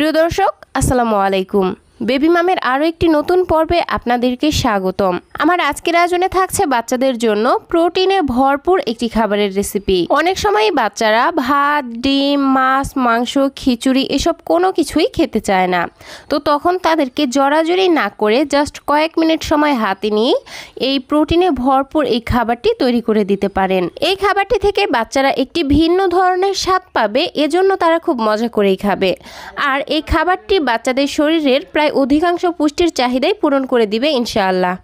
প্রিয় দর্শক আসসালামু আলাইকুম বেবি মামের আরও একটি নতুন পর্বে আপনাদেরকে স্বাগতম আমার আজকের আয়োজনে থাকছে বাচ্চাদের জন্য প্রোটিনে ভরপুর একটি খাবারের রেসিপি অনেক সময় বাচ্চারা ভাত ডিম মাছ মাংস খিচুড়ি এসব কোনো কিছুই খেতে চায় না তো তখন তাদেরকে জড়াজড়ি না করে জাস্ট কয়েক মিনিট সময় হাতে নিয়ে এই প্রোটিনে ভরপুর এই খাবারটি তৈরি করে দিতে পারেন এই খাবারটি থেকে বাচ্চারা একটি ভিন্ন ধরনের স্বাদ পাবে এজন্য তারা খুব মজা করেই খাবে আর এই খাবারটি বাচ্চাদের শরীরের প্রায় তাই অধিকাংশ পুষ্টির চাহিদাই পূরণ করে দিবে ইনশাআল্লাহ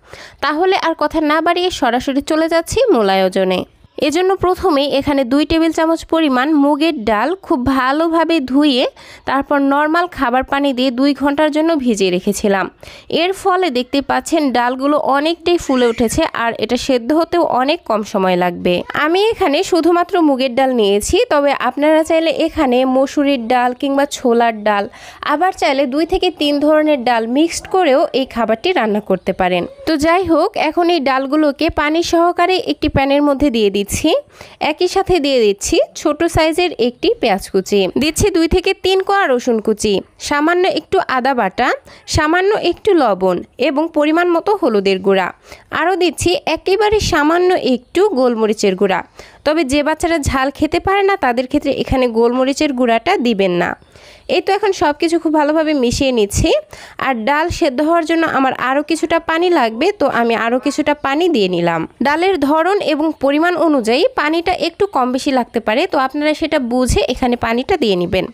তাহলে আর কথা না বাড়িয়ে সরাসরি চলে যাচ্ছি মূলায়োজনে এজন্য প্রথমে এখানে দুই টেবিল চামচ পরিমাণ মুগের ডাল খুব ভালোভাবে ধুয়ে তারপর নর্মাল খাবার পানি দিয়ে দুই ঘন্টার জন্য ভিজিয়ে রেখেছিলাম এর ফলে দেখতে পাচ্ছেন ডালগুলো অনেকটাই ফুলে উঠেছে আর এটা সেদ্ধ হতেও অনেক কম সময় লাগবে আমি এখানে শুধুমাত্র মুগের ডাল নিয়েছি তবে আপনারা চাইলে এখানে মসুরির ডাল কিংবা ছোলার ডাল আবার চাইলে দুই থেকে তিন ধরনের ডাল মিক্সড করেও এই খাবারটি রান্না করতে পারেন তো যাই হোক এখন এই ডালগুলোকে পানি সহকারে একটি প্যানের মধ্যে দিয়ে দিচ্ছি দিয়েছি একই সাথে দিয়ে দিচ্ছি ছোট সাইজের একটি পেঁয়াজ কুচি দিচ্ছি দুই থেকে তিন কোয়া রসুন কুচি সামান্য একটু আদা বাটা সামান্য একটু লবণ এবং পরিমাণ মতো হলুদের গুঁড়া আরও দিচ্ছি একেবারে সামান্য একটু গোলমরিচের গুঁড়া তবে যে বাচ্চারা ঝাল খেতে পারে না তাদের ক্ষেত্রে এখানে গোলমরিচের গুঁড়াটা দিবেন না এই তো এখন সব কিছু খুব ভালোভাবে মিশিয়ে নিচ্ছি আর ডাল সেদ্ধ হওয়ার জন্য আমার আরও কিছুটা পানি লাগবে তো আমি আরও কিছুটা পানি দিয়ে নিলাম ডালের ধরন এবং পরিমাণ অনুযায়ী পানিটা একটু কম বেশি লাগতে পারে তো আপনারা সেটা বুঝে এখানে পানিটা দিয়ে নেবেন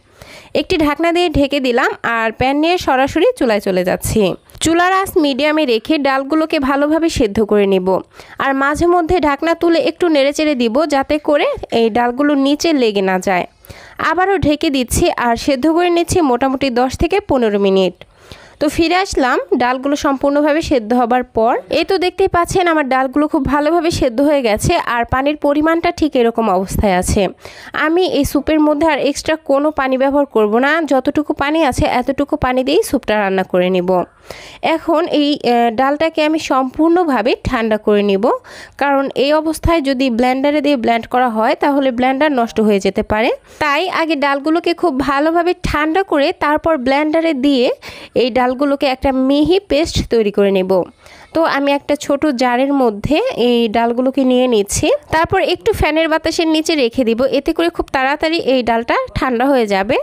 একটি ঢাকনা দিয়ে ঢেকে দিলাম আর প্যান নিয়ে সরাসরি চুলায় চলে যাচ্ছি চুলার আস মিডিয়ামে রেখে ডালগুলোকে ভালোভাবে সেদ্ধ করে নিব আর মাঝে মধ্যে ঢাকনা তুলে একটু নেড়েচেড়ে দিব যাতে করে এই ডালগুলো নিচে লেগে না যায় আবারও ঢেকে দিচ্ছি আর সেদ্ধ করে নিচ্ছি মোটামুটি দশ থেকে পনেরো মিনিট তো ফিরে আসলাম ডালগুলো সম্পূর্ণভাবে সেদ্ধ হবার পর এই তো দেখতেই পাচ্ছেন আমার ডালগুলো খুব ভালোভাবে সেদ্ধ হয়ে গেছে আর পানির পরিমাণটা ঠিক এরকম অবস্থায় আছে আমি এই স্যুপের মধ্যে আর এক্সট্রা কোনো পানি ব্যবহার করব না যতটুকু পানি আছে এতটুকু পানি দিয়েই স্যুপটা রান্না করে নেব এখন এই ডালটাকে আমি সম্পূর্ণভাবে ঠান্ডা করে নিব কারণ এই অবস্থায় যদি ব্ল্যান্ডারে দিয়ে ব্ল্যান্ড করা হয় তাহলে ব্ল্যান্ডার নষ্ট হয়ে যেতে পারে তাই আগে ডালগুলোকে খুব ভালোভাবে ঠান্ডা করে তারপর ব্ল্যান্ডারে দিয়ে এই ডাল ডালগুলোকে একটা মিহি পেস্ট তৈরি করে নেব তো আমি একটা ছোট জারের মধ্যে এই ডালগুলোকে নিয়ে নিচ্ছি তারপর একটু ফ্যানের বাতাসের নিচে রেখে দিব এতে করে খুব তাড়াতাড়ি এই ডালটা ঠান্ডা হয়ে যাবে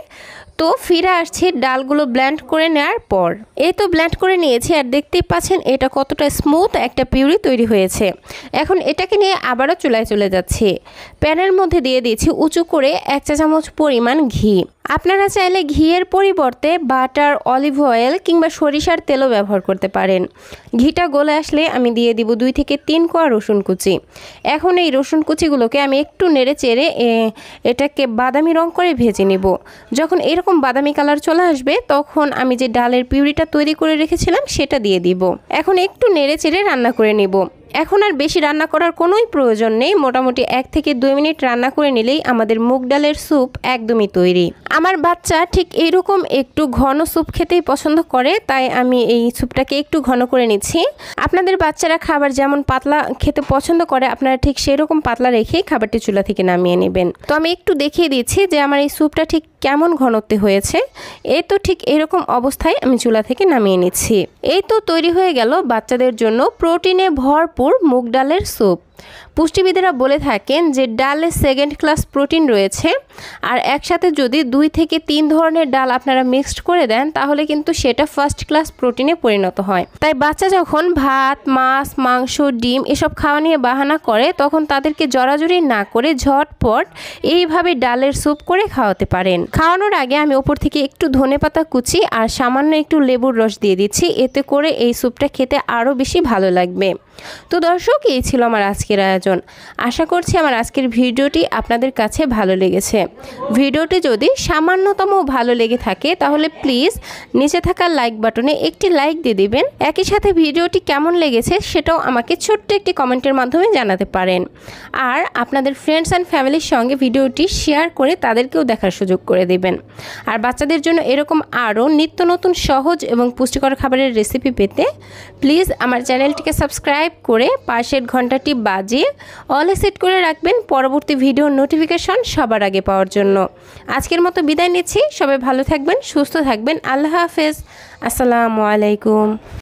তো ফিরে আসছি ডালগুলো ব্ল্যান্ড করে নেওয়ার পর এই তো ব্ল্যান্ড করে নিয়েছি আর দেখতেই পাচ্ছেন এটা কতটা স্মুথ একটা পিউরি তৈরি হয়েছে এখন এটাকে নিয়ে আবারও চুলায় চলে যাচ্ছি প্যানের মধ্যে দিয়ে দিয়েছি উঁচু করে এক চা চামচ পরিমাণ ঘি আপনারা চাইলে ঘিয়ের পরিবর্তে বাটার অলিভ অয়েল কিংবা সরিষার তেলও ব্যবহার করতে পারেন ঘিটা গলে আসলে আমি দিয়ে দিব দুই থেকে তিন কোয়া রসুন কুচি এখন এই রসুন কুচিগুলোকে আমি একটু নেড়ে চেড়ে এটাকে বাদামি রং করে ভেজে নেব যখন এরকম বাদামি কালার চলে আসবে তখন আমি যে ডালের পিউরিটা তৈরি করে রেখেছিলাম সেটা দিয়ে দিব এখন একটু নেড়ে চেড়ে রান্না করে নেব এখন আর বেশি রান্না করার কোনোই প্রয়োজন নেই মোটামুটি এক থেকে দুই মিনিট রান্না করে নিলেই আমাদের মুগ ডালের স্যুপ একদমই তৈরি আমার বাচ্চা ঠিক এরকম একটু ঘন স্যুপ খেতেই পছন্দ করে তাই আমি এই স্যুপটাকে একটু ঘন করে নিচ্ছি আপনাদের বাচ্চারা খাবার যেমন পাতলা খেতে পছন্দ করে আপনারা ঠিক সেরকম পাতলা রেখেই খাবারটি চুলা থেকে নামিয়ে নেবেন তো আমি একটু দেখিয়ে দিচ্ছি যে আমার এই স্যুপটা ঠিক কেমন ঘনত্বে হয়েছে এই তো ঠিক এরকম অবস্থায় আমি চুলা থেকে নামিয়ে নিচ্ছি এই তো তৈরি হয়ে গেল বাচ্চাদের জন্য প্রোটিনে ভরপুর মুগ ডালের স্যুপ পুষ্টিবিদেরা বলে থাকেন যে ডালে সেকেন্ড ক্লাস প্রোটিন রয়েছে আর একসাথে যদি দুই থেকে তিন ধরনের ডাল আপনারা মিক্সড করে দেন তাহলে কিন্তু সেটা ফার্স্ট ক্লাস প্রোটিনে পরিণত হয় তাই বাচ্চা যখন ভাত মাছ মাংস ডিম এসব খাওয়া নিয়ে বাহানা করে তখন তাদেরকে জড়াজড়ি না করে ঝটপট এইভাবে ডালের স্যুপ করে খাওয়াতে পারেন খাওয়ানোর আগে আমি ওপর থেকে একটু ধনে পাতা কুচি আর সামান্য একটু লেবুর রস দিয়ে দিচ্ছি এতে করে এই স্যুপটা খেতে আরও বেশি ভালো লাগবে তো দর্শক এই ছিল আমার আজকের আয়োজন আশা করছি আমার আজকের ভিডিওটি আপনাদের কাছে ভালো লেগেছে ভিডিওটি যদি সামান্যতম ভালো লেগে থাকে তাহলে প্লিজ নিচে থাকা লাইক বাটনে একটি লাইক দিয়ে দিবেন একই সাথে ভিডিওটি কেমন লেগেছে সেটাও আমাকে ছোট্ট একটি কমেন্টের মাধ্যমে জানাতে পারেন আর আপনাদের ফ্রেন্ডস অ্যান্ড ফ্যামিলির সঙ্গে ভিডিওটি শেয়ার করে তাদেরকেও দেখার সুযোগ করে দেবেন আর বাচ্চাদের জন্য এরকম আরও নিত্য নতুন সহজ এবং পুষ্টিকর খাবারের রেসিপি পেতে প্লিজ আমার চ্যানেলটিকে সাবস্ক্রাইব সাবস্ক্রাইব করে পাশের ঘন্টাটি বাজিয়ে অলে সেট করে রাখবেন পরবর্তী ভিডিওর নোটিফিকেশন সবার আগে পাওয়ার জন্য আজকের মতো বিদায় নিচ্ছি সবাই ভালো থাকবেন সুস্থ থাকবেন আল্লাহ হাফেজ আসসালামু আলাইকুম